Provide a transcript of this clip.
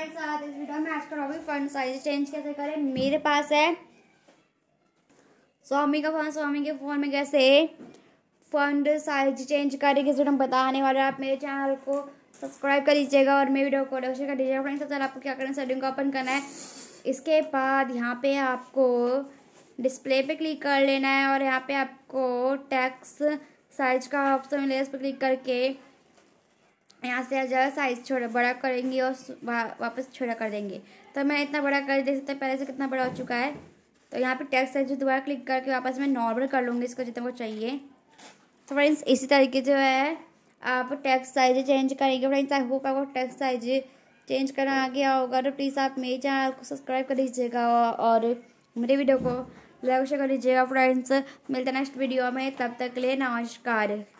guys आज इस video में आज कराऊंगी फ्रंट साइज चेंज कैसे करें मेरे पास है स्वामी का फोन स्वामी के फ़ोन में कैसे फ्रंट साइज चेंज करें किस वीडियो में बताने वाले आप मेरे चैनल को सब्सक्राइब कर लीजिएगा और मेरे वीडियो को लाइक कर दीजिएगा फ्रेंड सबसे आपको क्या करना है सेटिंग को ओपन करना है इसके बाद यहाँ पे आपको डिस्प्ले पे क्लिक कर लेना है और यहाँ पे आपको टैक्स साइज का ऑप्शन मिलेगा इस पर क्लिक करके यहाँ से ज़्यादा साइज़ छोटा बड़ा करेंगे और वापस छोटा कर देंगे तो मैं इतना बड़ा कर देख सकते हैं पहले से कितना बड़ा हो चुका है तो यहाँ पे टेक्स्ट साइज दोबारा क्लिक करके वापस मैं नॉर्मल कर लूँगी इसको जितना को चाहिए तो फ्रेंड्स इसी तरीके जो है आप टेक्स्ट साइज चेंज करेंगे फ्रेंड्स आई होप आपको टेक्स्ट साइज चेंज करना आ गया होगा तो प्लीज़ आप मेरे चैनल को सब्सक्राइब कर लीजिएगा और मेरे वीडियो को लाइक शेयर कर लीजिएगा फ्रेंड्स मिलते हैं नेक्स्ट वीडियो में तब तक के लिए नमस्कार